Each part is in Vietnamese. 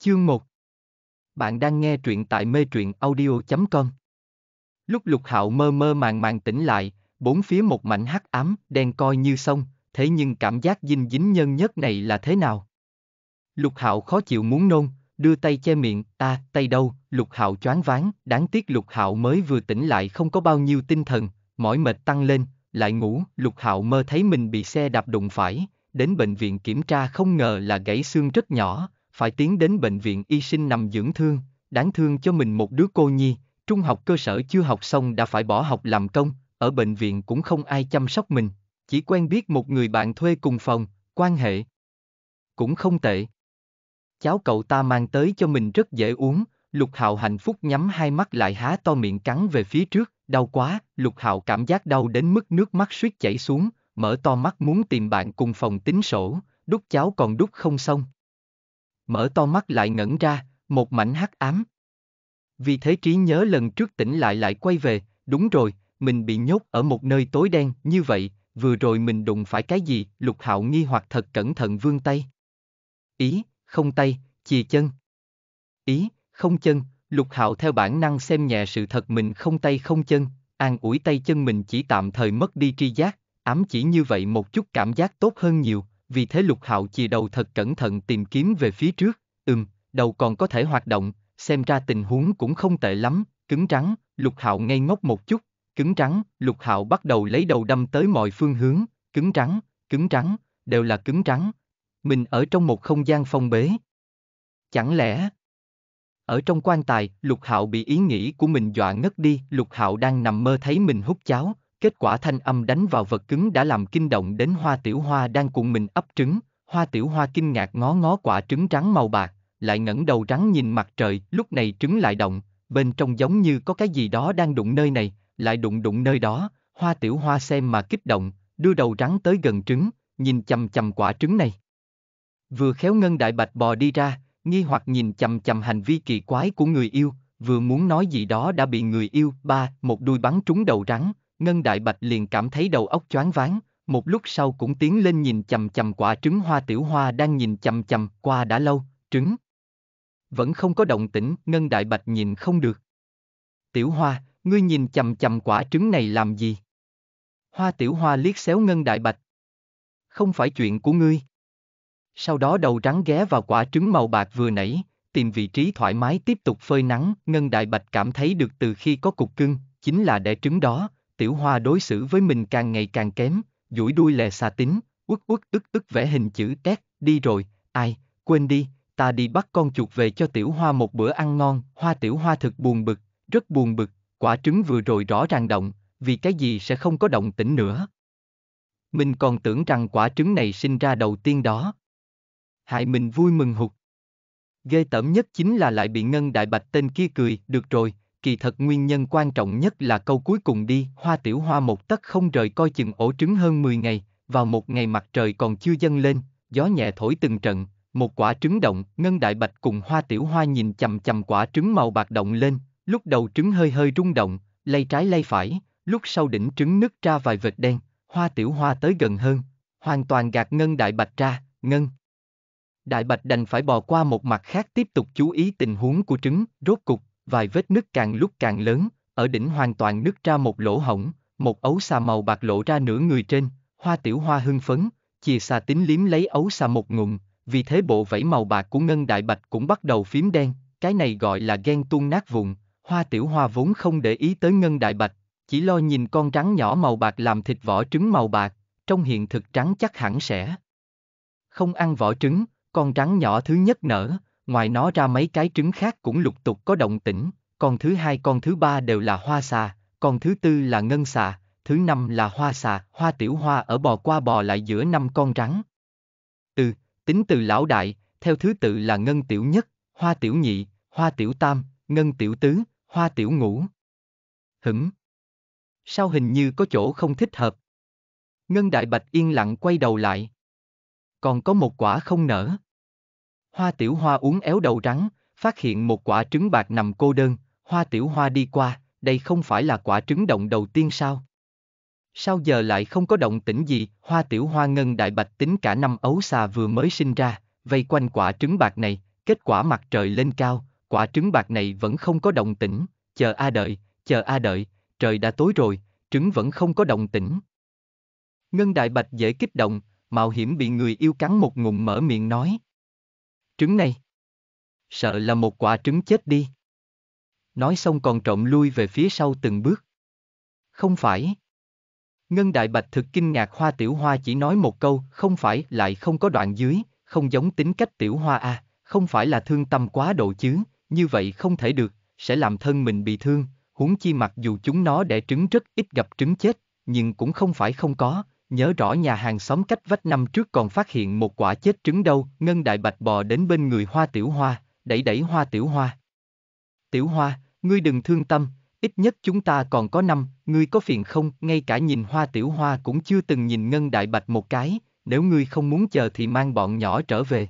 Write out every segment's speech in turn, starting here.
Chương 1 Bạn đang nghe truyện tại mê truyện audio.com Lúc lục hạo mơ mơ màng màng tỉnh lại, bốn phía một mảnh hắc ám, đen coi như sông, thế nhưng cảm giác dinh dính nhân nhất này là thế nào? Lục hạo khó chịu muốn nôn, đưa tay che miệng, ta, à, tay đâu, lục hạo choáng váng, đáng tiếc lục hạo mới vừa tỉnh lại không có bao nhiêu tinh thần, mỏi mệt tăng lên, lại ngủ, lục hạo mơ thấy mình bị xe đạp đụng phải, đến bệnh viện kiểm tra không ngờ là gãy xương rất nhỏ, phải tiến đến bệnh viện y sinh nằm dưỡng thương, đáng thương cho mình một đứa cô nhi, trung học cơ sở chưa học xong đã phải bỏ học làm công, ở bệnh viện cũng không ai chăm sóc mình, chỉ quen biết một người bạn thuê cùng phòng, quan hệ. Cũng không tệ. Cháu cậu ta mang tới cho mình rất dễ uống, Lục Hạo hạnh phúc nhắm hai mắt lại há to miệng cắn về phía trước, đau quá, Lục Hạo cảm giác đau đến mức nước mắt suýt chảy xuống, mở to mắt muốn tìm bạn cùng phòng tính sổ, đút cháu còn đút không xong, mở to mắt lại ngẩn ra, một mảnh hắc ám. Vì thế trí nhớ lần trước tỉnh lại lại quay về, đúng rồi, mình bị nhốt ở một nơi tối đen, như vậy, vừa rồi mình đụng phải cái gì, lục hạo nghi hoặc thật cẩn thận vươn tay. Ý, không tay, chìa chân. Ý, không chân, lục hạo theo bản năng xem nhẹ sự thật mình không tay không chân, an ủi tay chân mình chỉ tạm thời mất đi tri giác, ám chỉ như vậy một chút cảm giác tốt hơn nhiều, vì thế lục hạo chì đầu thật cẩn thận tìm kiếm về phía trước, ừm, đầu còn có thể hoạt động, xem ra tình huống cũng không tệ lắm, cứng trắng, lục hạo ngây ngốc một chút, cứng trắng, lục hạo bắt đầu lấy đầu đâm tới mọi phương hướng, cứng trắng, cứng trắng, đều là cứng trắng, Mình ở trong một không gian phong bế. Chẳng lẽ... Ở trong quan tài, lục hạo bị ý nghĩ của mình dọa ngất đi, lục hạo đang nằm mơ thấy mình hút cháo, kết quả thanh âm đánh vào vật cứng đã làm kinh động đến hoa tiểu hoa đang cuộn mình ấp trứng, hoa tiểu hoa kinh ngạc ngó ngó quả trứng trắng màu bạc, lại ngẩng đầu rắn nhìn mặt trời, lúc này trứng lại động, bên trong giống như có cái gì đó đang đụng nơi này, lại đụng đụng nơi đó, hoa tiểu hoa xem mà kích động, đưa đầu rắn tới gần trứng, nhìn chầm chầm quả trứng này. Vừa khéo ngân đại bạch bò đi ra, nghi hoặc nhìn chầm chầm hành vi kỳ quái của người yêu, vừa muốn nói gì đó đã bị người yêu, ba, một đuôi bắn trúng đầu rắn, Ngân Đại Bạch liền cảm thấy đầu óc choáng váng, một lúc sau cũng tiến lên nhìn chầm chầm quả trứng hoa tiểu hoa đang nhìn chầm chầm qua đã lâu, trứng. Vẫn không có động tĩnh, Ngân Đại Bạch nhìn không được. Tiểu hoa, ngươi nhìn chầm chầm quả trứng này làm gì? Hoa tiểu hoa liếc xéo Ngân Đại Bạch. Không phải chuyện của ngươi. Sau đó đầu rắn ghé vào quả trứng màu bạc vừa nãy, tìm vị trí thoải mái tiếp tục phơi nắng, Ngân Đại Bạch cảm thấy được từ khi có cục cưng, chính là đẻ trứng đó, tiểu hoa đối xử với mình càng ngày càng kém, duỗi đuôi lè xà tính, uất uất ức ức vẽ hình chữ két, đi rồi, ai, quên đi, ta đi bắt con chuột về cho tiểu hoa một bữa ăn ngon, hoa tiểu hoa thực buồn bực, rất buồn bực, quả trứng vừa rồi rõ ràng động, vì cái gì sẽ không có động tĩnh nữa. Mình còn tưởng rằng quả trứng này sinh ra đầu tiên đó. Hại mình vui mừng hụt. Ghê tởm nhất chính là lại bị Ngân Đại Bạch tên kia cười, được rồi, kỳ thật nguyên nhân quan trọng nhất là câu cuối cùng đi, hoa tiểu hoa một tấc không rời coi chừng ổ trứng hơn 10 ngày, vào một ngày mặt trời còn chưa dâng lên, gió nhẹ thổi từng trận, một quả trứng động, ngân đại bạch cùng hoa tiểu hoa nhìn chầm chầm quả trứng màu bạc động lên, lúc đầu trứng hơi hơi rung động, lay trái lay phải, lúc sau đỉnh trứng nứt ra vài vệt đen, hoa tiểu hoa tới gần hơn, hoàn toàn gạt ngân đại bạch ra, ngân. Đại bạch đành phải bò qua một mặt khác tiếp tục chú ý tình huống của trứng, rốt cục, vài vết nứt càng lúc càng lớn, ở đỉnh hoàn toàn nứt ra một lỗ hổng, một ấu xà màu bạc lộ ra nửa người trên, hoa tiểu hoa hưng phấn, chìa xà tính liếm lấy ấu xà một ngụm, vì thế bộ vẫy màu bạc của ngân đại bạch cũng bắt đầu phím đen, cái này gọi là ghen tuôn nát vụn, hoa tiểu hoa vốn không để ý tới ngân đại bạch, chỉ lo nhìn con rắn nhỏ màu bạc làm thịt vỏ trứng màu bạc, trong hiện thực trắng chắc hẳn sẽ không ăn vỏ trứng, con rắn nhỏ thứ nhất nở, Ngoài nó ra mấy cái trứng khác cũng lục tục có động tĩnh, con thứ hai con thứ ba đều là hoa xà, con thứ tư là ngân xà, thứ năm là hoa xà, hoa tiểu hoa ở bò qua bò lại giữa năm con rắn. Ừ, tính từ lão đại, theo thứ tự là ngân tiểu nhất, hoa tiểu nhị, hoa tiểu tam, ngân tiểu tứ, hoa tiểu ngũ. Hửng. Sao hình như có chỗ không thích hợp? Ngân đại bạch yên lặng quay đầu lại. Còn có một quả không nở. Hoa tiểu hoa uống éo đầu rắn, phát hiện một quả trứng bạc nằm cô đơn, hoa tiểu hoa đi qua, đây không phải là quả trứng động đầu tiên sao? Sao giờ lại không có động tĩnh gì, hoa tiểu hoa ngân đại bạch tính cả năm ấu xà vừa mới sinh ra, vây quanh quả trứng bạc này, kết quả mặt trời lên cao, quả trứng bạc này vẫn không có động tĩnh, chờ a đợi, chờ a đợi, trời đã tối rồi, trứng vẫn không có động tĩnh. Ngân đại bạch dễ kích động, mạo hiểm bị người yêu cắn một ngụm mở miệng nói trứng này. Sợ là một quả trứng chết đi. Nói xong còn trộm lui về phía sau từng bước. Không phải. Ngân Đại Bạch thực kinh ngạc Hoa Tiểu Hoa chỉ nói một câu, không phải lại không có đoạn dưới, không giống tính cách Tiểu Hoa a, à, không phải là thương tâm quá độ chứ, như vậy không thể được, sẽ làm thân mình bị thương, huống chi mặc dù chúng nó đẻ trứng rất ít gặp trứng chết, nhưng cũng không phải không có, Nhớ rõ nhà hàng xóm cách vách năm trước còn phát hiện một quả chết trứng đâu, Ngân Đại Bạch bò đến bên người Hoa Tiểu Hoa, đẩy đẩy Hoa Tiểu Hoa. Tiểu Hoa, ngươi đừng thương tâm, ít nhất chúng ta còn có năm, ngươi có phiền không, ngay cả nhìn Hoa Tiểu Hoa cũng chưa từng nhìn Ngân Đại Bạch một cái, nếu ngươi không muốn chờ thì mang bọn nhỏ trở về.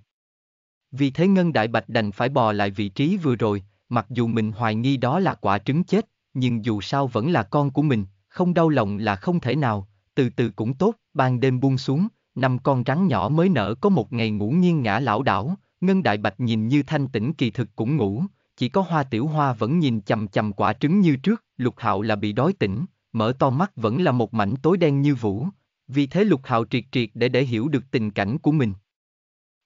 Vì thế Ngân Đại Bạch đành phải bò lại vị trí vừa rồi, mặc dù mình hoài nghi đó là quả trứng chết, nhưng dù sao vẫn là con của mình, không đau lòng là không thể nào, từ từ cũng tốt, ban đêm buông xuống, năm con rắn nhỏ mới nở có một ngày ngủ nghiêng ngã lão đảo, Ngân Đại Bạch nhìn như thanh tĩnh kỳ thực cũng ngủ, chỉ có hoa tiểu hoa vẫn nhìn chầm chầm quả trứng như trước, lục hạo là bị đói tỉnh, mở to mắt vẫn là một mảnh tối đen như vũ, vì thế lục hạo triệt triệt để để hiểu được tình cảnh của mình.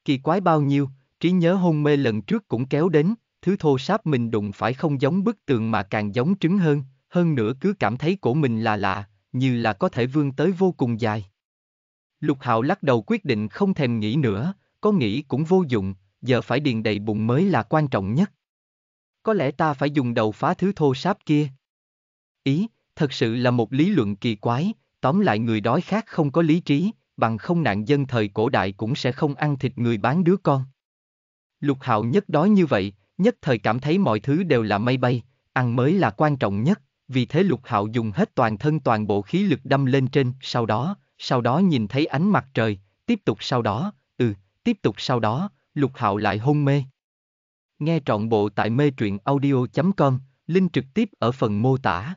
Kỳ quái bao nhiêu, trí nhớ hôn mê lần trước cũng kéo đến, thứ thô sáp mình đụng phải không giống bức tường mà càng giống trứng hơn, hơn nữa cứ cảm thấy cổ mình là lạ, như là có thể vươn tới vô cùng dài. Lục Hạo lắc đầu quyết định không thèm nghĩ nữa, có nghĩ cũng vô dụng, giờ phải điền đầy bụng mới là quan trọng nhất. Có lẽ ta phải dùng đầu phá thứ thô sáp kia. Ý, thật sự là một lý luận kỳ quái, tóm lại người đói khác không có lý trí, bằng không nạn dân thời cổ đại cũng sẽ không ăn thịt người bán đứa con. Lục Hạo nhất đói như vậy, nhất thời cảm thấy mọi thứ đều là mây bay, ăn mới là quan trọng nhất vì thế lục hạo dùng hết toàn thân toàn bộ khí lực đâm lên trên, sau đó, sau đó nhìn thấy ánh mặt trời, tiếp tục sau đó, ừ, tiếp tục sau đó, lục hạo lại hôn mê. Nghe trọn bộ tại mê truyện audio.com, link trực tiếp ở phần mô tả.